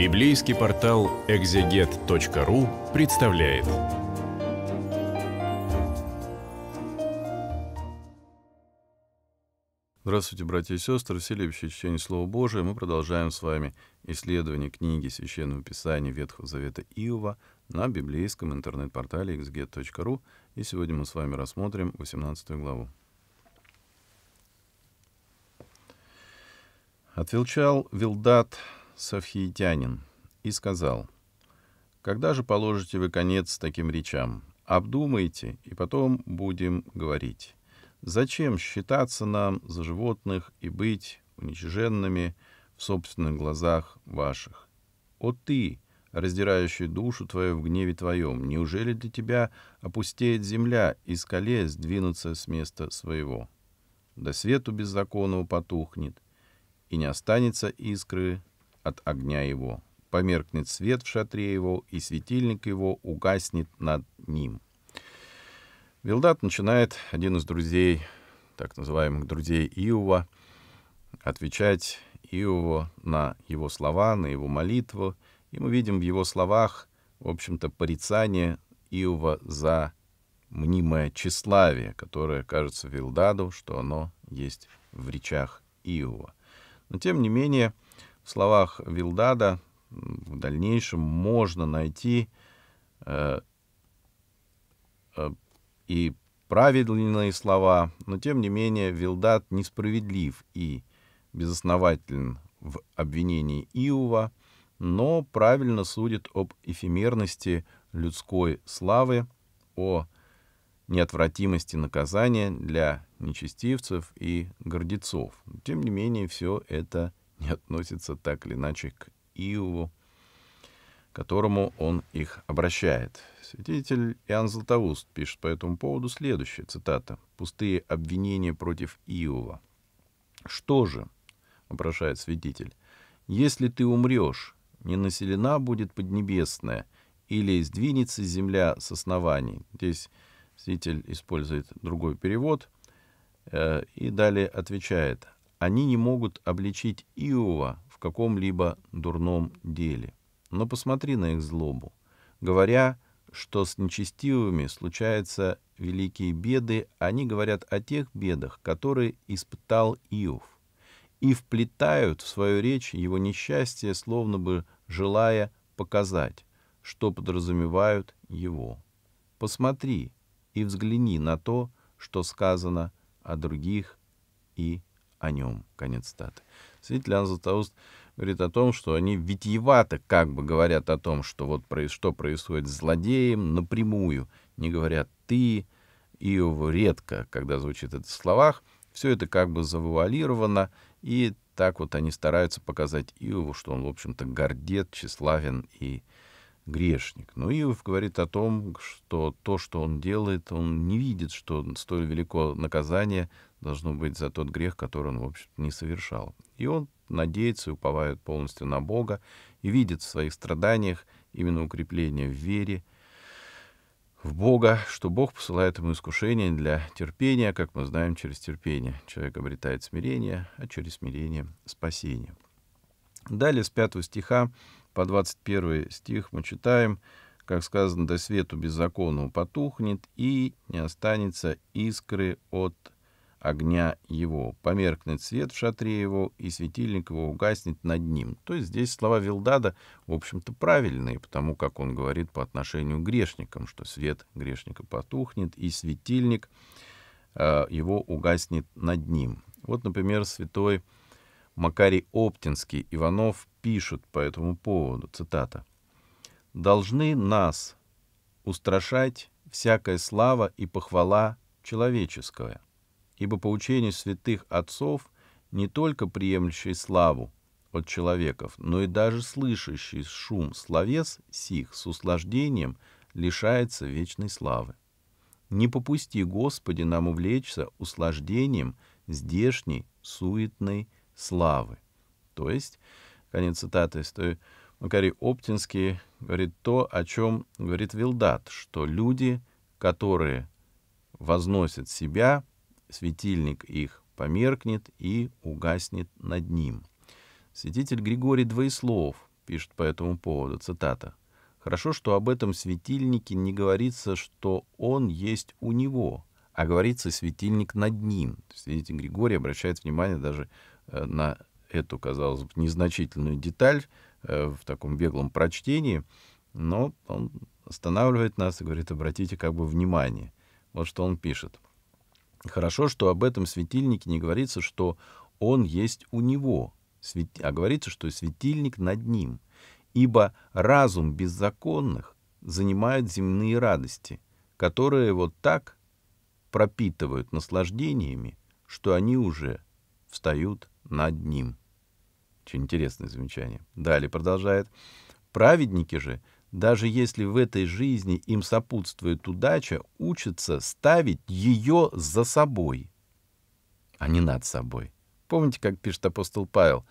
Библейский портал экзегет.ру представляет. Здравствуйте, братья и сестры, все любящие чтение Слова Божия. Мы продолжаем с вами исследование книги Священного Писания Ветхого Завета Иова на библейском интернет-портале exeget.ru, И сегодня мы с вами рассмотрим 18 главу. Отвечал Вилдат, Софхиетянин, и сказал, «Когда же положите вы конец таким речам? Обдумайте, и потом будем говорить. Зачем считаться нам за животных и быть уничиженными в собственных глазах ваших? О ты, раздирающий душу твою в гневе твоем, неужели для тебя опустеет земля и скале сдвинуться с места своего? До свету беззаконного потухнет, и не останется искры от огня его. Померкнет свет в шатре его, и светильник его угаснет над ним. Вилдат начинает, один из друзей, так называемых друзей Иова, отвечать Иову на его слова, на его молитву. И мы видим в его словах, в общем-то, порицание Иова за мнимое тщеславие, которое кажется Вилдаду, что оно есть в речах Иова. Но тем не менее, в словах Вилдада в дальнейшем можно найти э, э, и праведные слова, но тем не менее Вилдад несправедлив и безоснователен в обвинении Иова, но правильно судит об эфемерности людской славы, о неотвратимости наказания для нечестивцев и гордецов. Тем не менее, все это не относится так или иначе к Иову, которому он их обращает. Святитель Иоанн Златоуст пишет по этому поводу следующее, цитата, «Пустые обвинения против Иова». «Что же?» — вопрошает святитель. «Если ты умрешь, не населена будет Поднебесная, или сдвинется земля с оснований». Здесь святитель использует другой перевод э, — и далее отвечает, они не могут обличить Иова в каком-либо дурном деле. Но посмотри на их злобу. Говоря, что с нечестивыми случаются великие беды, они говорят о тех бедах, которые испытал Иов, и вплетают в свою речь его несчастье, словно бы желая показать, что подразумевают его. Посмотри и взгляни на то, что сказано о других и о нем. Конец статы. Свидетель Иоанн Златоуст говорит о том, что они витиевато как бы говорят о том, что вот что происходит с злодеем напрямую, не говорят «ты», Иов редко, когда звучит это в словах, все это как бы завуалировано, и так вот они стараются показать Иову, что он, в общем-то, гордет, тщеславен и грешник. Но ну, Иов говорит о том, что то, что он делает, он не видит, что столь велико наказание должно быть за тот грех, который он, в общем не совершал. И он надеется и уповает полностью на Бога и видит в своих страданиях именно укрепление в вере, в Бога, что Бог посылает ему искушение для терпения, как мы знаем, через терпение человек обретает смирение, а через смирение — спасение. Далее с пятого стиха по 21 стих мы читаем, как сказано, «До свету беззаконного потухнет, и не останется искры от огня его. Померкнет свет в шатре его, и светильник его угаснет над ним». То есть здесь слова Вилдада, в общем-то, правильные, потому как он говорит по отношению к грешникам, что свет грешника потухнет, и светильник э, его угаснет над ним. Вот, например, святой Макарий Оптинский Иванов пишут по этому поводу, цитата, «Должны нас устрашать всякая слава и похвала человеческая, ибо по учению святых отцов не только приемлющий славу от человеков, но и даже слышащий шум словес сих с услаждением лишается вечной славы. Не попусти, Господи, нам увлечься услаждением здешней суетной славы. То есть Конец цитаты. То Макарий Оптинский говорит то, о чем говорит Вилдат, что люди, которые возносят себя, светильник их померкнет и угаснет над ним. Святитель Григорий Двоеслов пишет по этому поводу, цитата, «Хорошо, что об этом светильнике не говорится, что он есть у него, а говорится светильник над ним». Святитель Григорий обращает внимание даже э, на эту, казалось бы, незначительную деталь э, в таком беглом прочтении, но он останавливает нас и говорит, обратите как бы внимание. Вот что он пишет. Хорошо, что об этом светильнике не говорится, что он есть у него, а говорится, что светильник над ним. Ибо разум беззаконных занимает земные радости, которые вот так пропитывают наслаждениями, что они уже встают над ним. Очень интересное замечание. Далее продолжает. Праведники же, даже если в этой жизни им сопутствует удача, учатся ставить ее за собой, а не над собой. Помните, как пишет апостол Павел?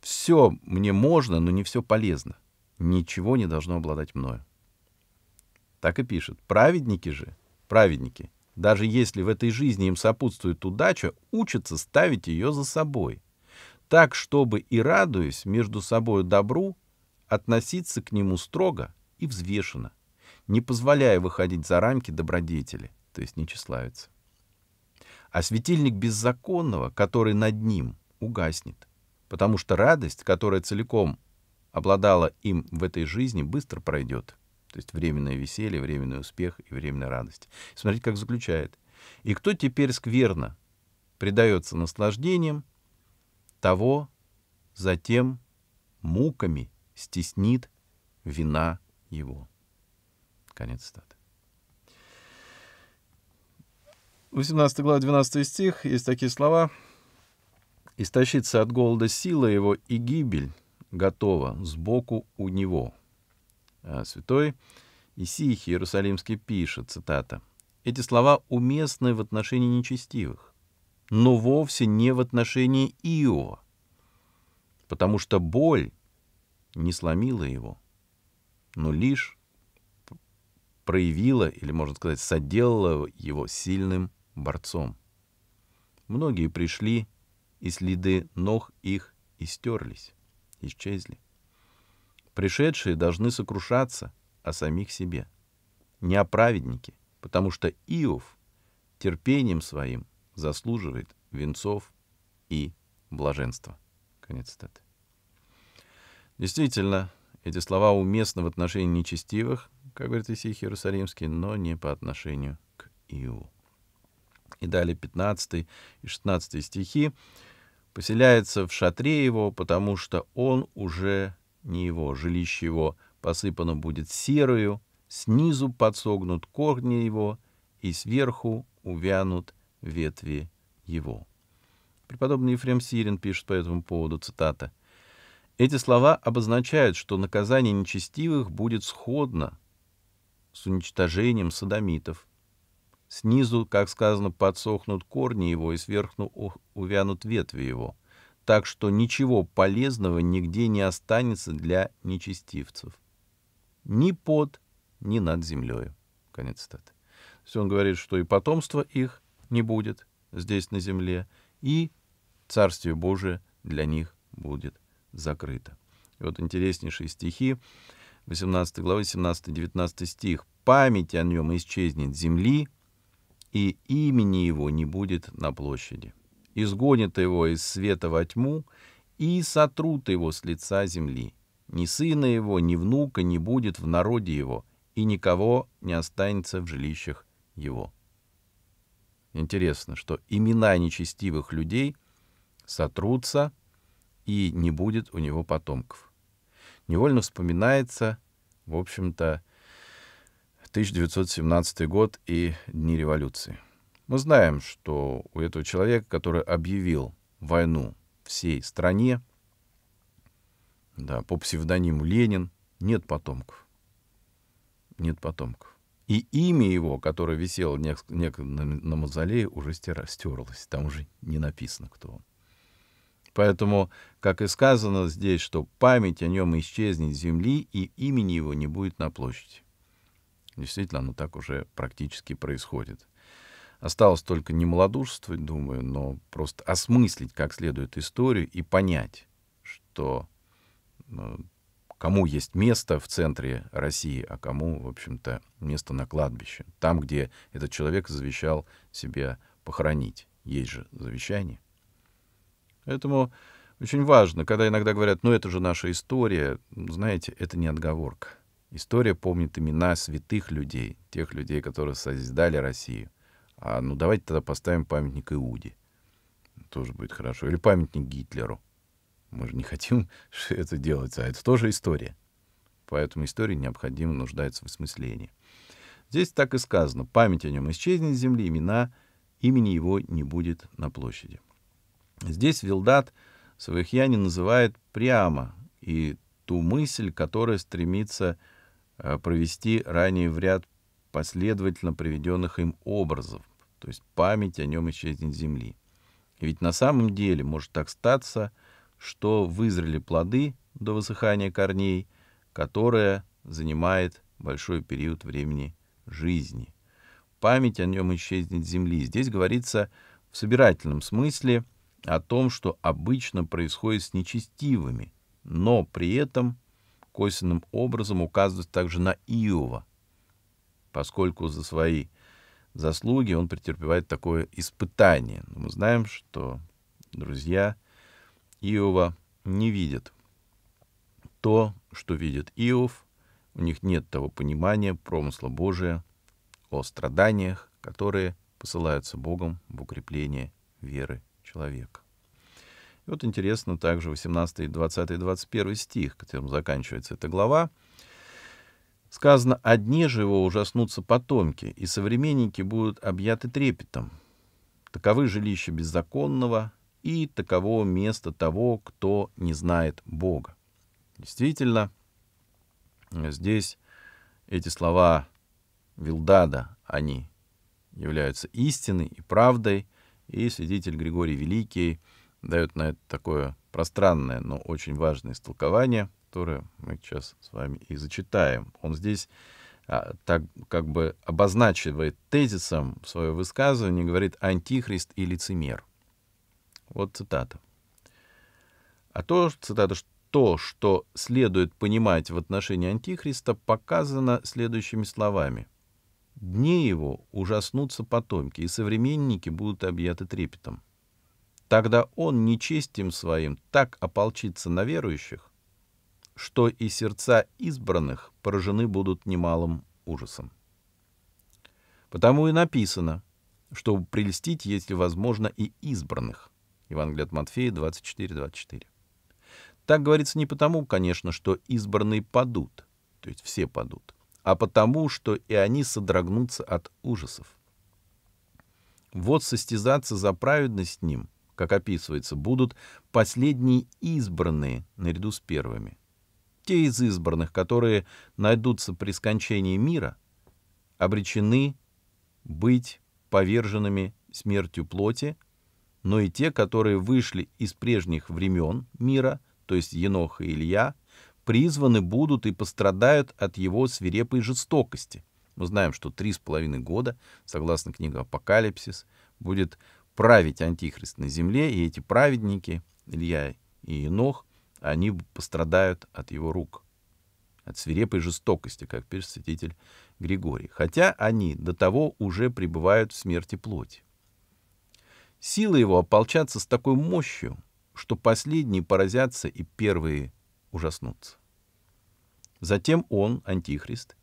«Все мне можно, но не все полезно. Ничего не должно обладать мною». Так и пишет. Праведники же, праведники, даже если в этой жизни им сопутствует удача, учатся ставить ее за собой – так, чтобы и радуясь между собой добру, относиться к нему строго и взвешенно, не позволяя выходить за рамки добродетели, то есть не тщеславиться. А светильник беззаконного, который над ним, угаснет, потому что радость, которая целиком обладала им в этой жизни, быстро пройдет. То есть временное веселье, временный успех и временная радость. Смотрите, как заключает. «И кто теперь скверно предается наслаждениям, того затем муками стеснит вина его. Конец цитаты. 18 глава, 12 стих, есть такие слова. «Истощится от голода сила его, и гибель готова сбоку у него». А святой Исихий Иерусалимский пишет, цитата, «Эти слова уместны в отношении нечестивых но вовсе не в отношении Иова, потому что боль не сломила его, но лишь проявила, или, можно сказать, соделала его сильным борцом. Многие пришли, и следы ног их истерлись, исчезли. Пришедшие должны сокрушаться о самих себе, не о праведнике, потому что Иов терпением своим – заслуживает венцов и блаженства. Конец цитаты. Действительно, эти слова уместны в отношении нечестивых, как говорит Исих Иерусалимский, но не по отношению к Иу. И далее 15 и 16 стихи. «Поселяется в шатре его, потому что он уже не его, жилище его посыпано будет серою, снизу подсогнут корни его, и сверху увянут ветви его. Преподобный Ефрем Сирин пишет по этому поводу, цитата, «Эти слова обозначают, что наказание нечестивых будет сходно с уничтожением садомитов. Снизу, как сказано, подсохнут корни его и сверху увянут ветви его, так что ничего полезного нигде не останется для нечестивцев. Ни под, ни над землею». Конец цитаты. Все он говорит, что и потомство их не будет здесь на земле, и Царствие Божие для них будет закрыто. И вот интереснейшие стихи, 18 глава, 17-19 стих. «Память о нем исчезнет земли, и имени его не будет на площади. изгонят его из света во тьму, и сотрут его с лица земли. Ни сына его, ни внука не будет в народе его, и никого не останется в жилищах его». Интересно, что имена нечестивых людей сотрутся, и не будет у него потомков. Невольно вспоминается, в общем-то, 1917 год и дни революции. Мы знаем, что у этого человека, который объявил войну всей стране, да, по псевдониму Ленин, нет потомков. Нет потомков. И имя его, которое висело нек- нек- на мавзолее, уже стер- стерлось. Там уже не написано, кто он. Поэтому, как и сказано здесь, что память о нем исчезнет с земли, и имени его не будет на площади. Действительно, оно так уже практически происходит. Осталось только не малодушествовать, думаю, но просто осмыслить как следует историю и понять, что ну, кому есть место в центре России, а кому, в общем-то, место на кладбище, там, где этот человек завещал себя похоронить. Есть же завещание. Поэтому очень важно, когда иногда говорят, ну это же наша история, знаете, это не отговорка. История помнит имена святых людей, тех людей, которые создали Россию. А ну давайте тогда поставим памятник Иуде. Тоже будет хорошо. Или памятник Гитлеру. Мы же не хотим это делать, а это тоже история. Поэтому история необходимо нуждается в осмыслении. Здесь так и сказано. Память о нем исчезнет с земли, имена, имени его не будет на площади. Здесь Вилдат не называет прямо и ту мысль, которая стремится э, провести ранее в ряд последовательно приведенных им образов, то есть память о нем исчезнет с земли. И ведь на самом деле может так статься — что вызрели плоды до высыхания корней, которое занимает большой период времени жизни. Память о нем исчезнет с земли. Здесь говорится в собирательном смысле о том, что обычно происходит с нечестивыми, но при этом косвенным образом указывает также на Иова, поскольку за свои заслуги он претерпевает такое испытание. Но мы знаем, что друзья — Иова не видят. То, что видит Иов, у них нет того понимания промысла Божия о страданиях, которые посылаются Богом в укрепление веры человека. И вот интересно также 18, 20, 21 стих, которым заканчивается эта глава. Сказано, «Одни же его ужаснутся потомки, и современники будут объяты трепетом. Таковы жилища беззаконного, и таково место того, кто не знает Бога. Действительно, здесь эти слова Вилдада, они являются истиной и правдой, и свидетель Григорий Великий дает на это такое пространное, но очень важное истолкование, которое мы сейчас с вами и зачитаем. Он здесь а, так как бы обозначивает тезисом свое высказывание, говорит «антихрист и лицемер». Вот цитата. А то, цитата, то, что следует понимать в отношении Антихриста, показано следующими словами. «Дни его ужаснутся потомки, и современники будут объяты трепетом. Тогда он нечестием своим так ополчится на верующих, что и сердца избранных поражены будут немалым ужасом». Потому и написано, чтобы прелестить, если возможно, и избранных – Евангелие от Матфея 24, 24. Так говорится не потому, конечно, что избранные падут, то есть все падут, а потому, что и они содрогнутся от ужасов. Вот состязаться за праведность с ним, как описывается, будут последние избранные наряду с первыми. Те из избранных, которые найдутся при скончании мира, обречены быть поверженными смертью плоти, но и те, которые вышли из прежних времен мира, то есть Еноха и Илья, призваны будут и пострадают от его свирепой жестокости. Мы знаем, что три с половиной года, согласно книге «Апокалипсис», будет править Антихрист на земле, и эти праведники, Илья и Енох, они пострадают от его рук, от свирепой жестокости, как пишет святитель Григорий, хотя они до того уже пребывают в смерти плоти. Силы его ополчатся с такой мощью, что последние поразятся и первые ужаснутся. Затем он, Антихрист,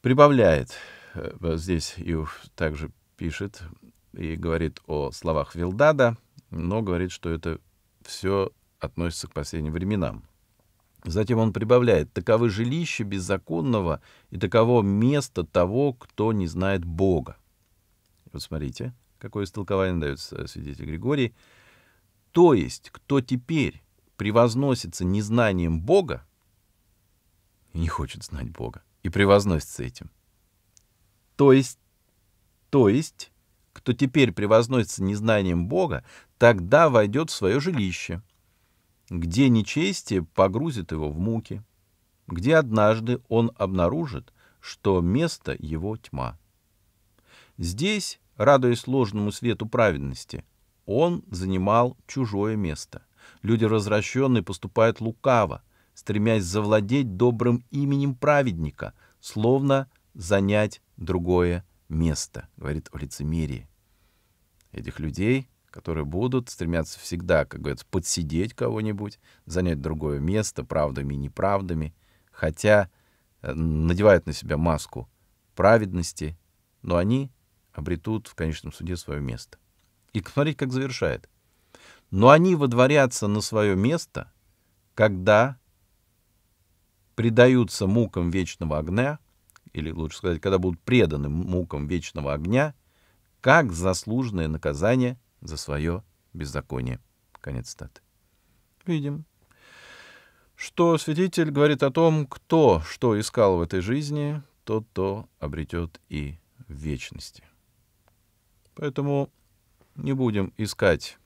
прибавляет, э, здесь Иов также пишет и говорит о словах Вилдада, но говорит, что это все относится к последним временам. Затем он прибавляет, таковы жилища беззаконного и таково место того, кто не знает Бога. Вот смотрите, какое истолкование дает э, свидетель Григорий, то есть, кто теперь превозносится незнанием Бога и не хочет знать Бога, и превозносится этим. То есть, то есть, кто теперь превозносится незнанием Бога, тогда войдет в свое жилище, где нечестие погрузит его в муки, где однажды он обнаружит, что место его тьма. Здесь радуясь ложному свету праведности. Он занимал чужое место. Люди развращенные поступают лукаво, стремясь завладеть добрым именем праведника, словно занять другое место, говорит о лицемерии. Этих людей, которые будут, стремятся всегда, как говорится, подсидеть кого-нибудь, занять другое место правдами и неправдами, хотя э, надевают на себя маску праведности, но они обретут в конечном суде свое место. И посмотрите, как завершает. Но они водворятся на свое место, когда предаются мукам вечного огня, или лучше сказать, когда будут преданы мукам вечного огня, как заслуженное наказание за свое беззаконие. Конец статы. Видим, что святитель говорит о том, кто что искал в этой жизни, тот то обретет и в вечности. Поэтому не будем искать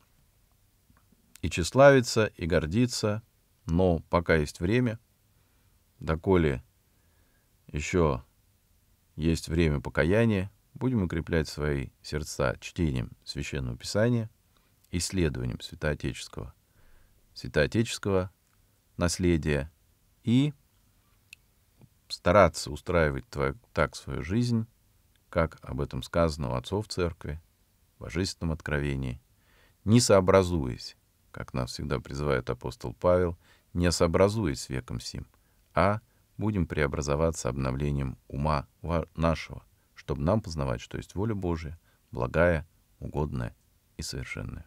и тщеславиться, и гордиться, но пока есть время, доколе еще есть время покаяния, будем укреплять свои сердца чтением Священного Писания, исследованием святоотеческого, святоотеческого наследия и стараться устраивать так свою жизнь, как об этом сказано у отцов церкви, в божественном откровении, не сообразуясь, как нас всегда призывает апостол Павел, не сообразуясь веком сим, а будем преобразоваться обновлением ума нашего, чтобы нам познавать, что есть воля Божия, благая, угодная и совершенная.